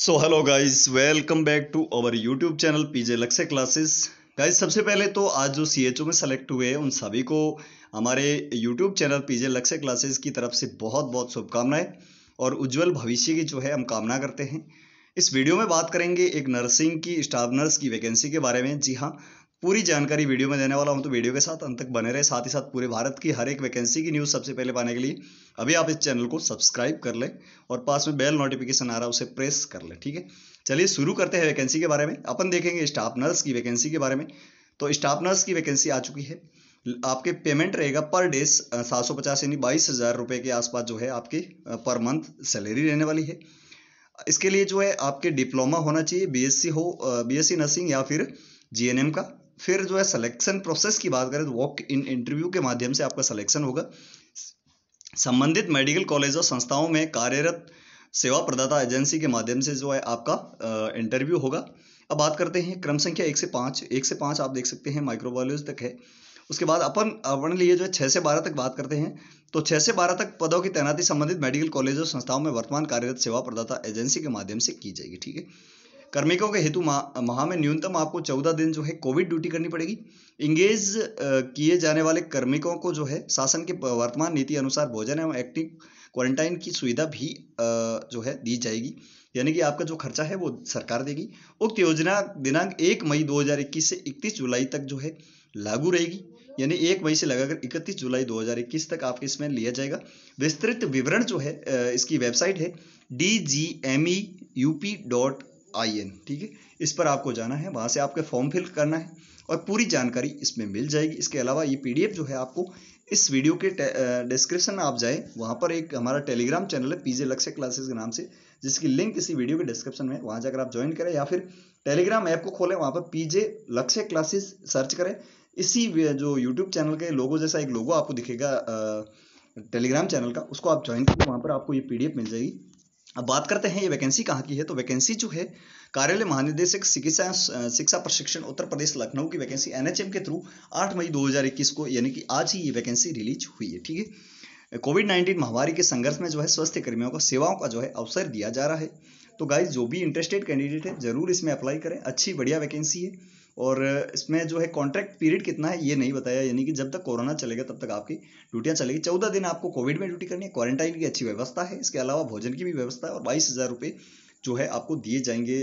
so hello guys welcome back to our YouTube channel PJ Lakshya classes guys सबसे पहले तो आज जो सी एच ओ में सेलेक्ट हुए हैं उन सभी को हमारे YouTube channel PJ Lakshya classes की तरफ से बहुत बहुत शुभकामनाएं और उज्जवल भविष्य की जो है हम कामना करते हैं इस वीडियो में बात करेंगे एक नर्सिंग की स्टाफ नर्स की वैकेंसी के बारे में जी हाँ पूरी जानकारी वीडियो में देने वाला हूं तो वीडियो के साथ अंत तक बने रहे साथ ही साथ पूरे भारत की हर एक वैकेंसी की न्यूज़ सबसे पहले पाने के लिए अभी आप इस चैनल को सब्सक्राइब कर लें और पास में बेल नोटिफिकेशन आ रहा है उसे प्रेस कर लें ठीक है चलिए शुरू करते हैं वैकेंसी के बारे में अपन देखेंगे स्टाफ नर्स की वैकेंसी के बारे में तो स्टाफ नर्स की वैकेंसी आ चुकी है आपके पेमेंट रहेगा पर डे सात सौ पचास यानी बाईस हज़ार रुपए के आसपास जो है आपकी पर मंथ सैलरी रहने वाली है इसके लिए जो है आपके डिप्लोमा होना चाहिए बीएससी हो बीएससी नर्सिंग या फिर जीएनएम का फिर जो है सिलेक्शन प्रोसेस की बात करें तो वॉक इन इंटरव्यू के माध्यम से आपका सिलेक्शन होगा संबंधित मेडिकल कॉलेज और संस्थाओं में कार्यरत सेवा प्रदाता एजेंसी के माध्यम से जो है आपका इंटरव्यू होगा अब बात करते हैं क्रम संख्या एक से पाँच एक से पाँच आप देख सकते हैं माइक्रोबायोलॉजी तक है उसके बाद अपन अपने लिए जो है छः से बारह तक बात करते हैं तो छः से बारह तक पदों की तैनाती संबंधित मेडिकल कॉलेज और संस्थाओं में वर्तमान कार्यरत सेवा प्रदाता एजेंसी के माध्यम से की जाएगी ठीक है कार्मिकों के हेतु माह में न्यूनतम आपको चौदह दिन जो है कोविड ड्यूटी करनी पड़ेगी इंगेज किए जाने वाले कार्मिकों को जो है शासन के वर्तमान नीति अनुसार भोजन एवं एक्टिव क्वारंटाइन की सुविधा भी जो है दी जाएगी यानी कि आपका जो खर्चा है वो सरकार देगी उक्त योजना दिनांक एक मई 2021 से 31 जुलाई तक जो है लागू रहेगी यानी एक मई से लगाकर 31 जुलाई 2021 तक आपके इसमें लिया जाएगा विस्तृत विवरण जो है इसकी वेबसाइट है D G M E U P dot I N ठीक है इस पर आपको जाना है वहाँ से आपके फॉर्म फिल करना है और पूरी जानकारी इसमें मिल जाएगी इसके अलावा ये पीडीएफ जो है आपको इस वीडियो के डिस्क्रिप्शन में आप जाए वहाँ पर एक हमारा टेलीग्राम चैनल है पीजे लक्ष्य क्लासेस के नाम से जिसकी लिंक इसी वीडियो के डिस्क्रिप्शन में वहाँ जाकर आप ज्वाइन करें या फिर टेलीग्राम ऐप को खोलें वहाँ पर पीजे लक्ष्य क्लासेस सर्च करें इसी जो यूट्यूब चैनल के लोगों जैसा एक लोगो आपको दिखेगा टेलीग्राम चैनल का उसको आप ज्वाइन करें वहाँ पर आपको ये पी मिल जाएगी अब बात करते हैं ये वैकेंसी कहाँ की है तो वैकेंसी जो है कार्यालय महानिदेशक चिकित्सा शिक्षा प्रशिक्षण उत्तर प्रदेश लखनऊ की वैकेंसी एनएचएम के थ्रू 8 मई 2021 को यानी कि आज ही ये वैकेंसी रिलीज हुई है ठीक है कोविड नाइन्टीन महामारी के संघर्ष में जो है स्वास्थ्य कर्मियों को सेवाओं का जो है अवसर दिया जा रहा है तो गाइज जो भी इंटरेस्टेड कैंडिडेट है जरूर इसमें अप्लाई करें अच्छी बढ़िया वैकेंसी है और इसमें जो है कॉन्ट्रैक्ट पीरियड कितना है ये नहीं बताया यानी कि जब तक कोरोना चलेगा तब तक आपकी ड्यूटियाँ चलेगी चौदह दिन आपको कोविड में ड्यूटी करनी है क्वारंटाइन की अच्छी व्यवस्था है इसके अलावा भोजन की भी व्यवस्था है और बाईस हज़ार रुपये जो है आपको दिए जाएंगे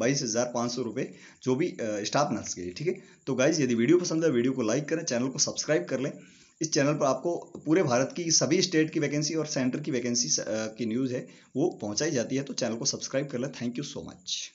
बाईस हज़ार पाँच सौ रुपये जो भी स्टाफ नर्स के लिए ठीक है तो गाइज यदि वीडियो पसंद है वीडियो को लाइक करें चैनल को सब्सक्राइब कर लें इस चैनल पर आपको पूरे भारत की सभी स्टेट की वैकेंसी और सेंटर की वैकेंसी की न्यूज़ है वो पहुंचाई जाती है तो चैनल को सब्सक्राइब कर लें थैंक यू सो मच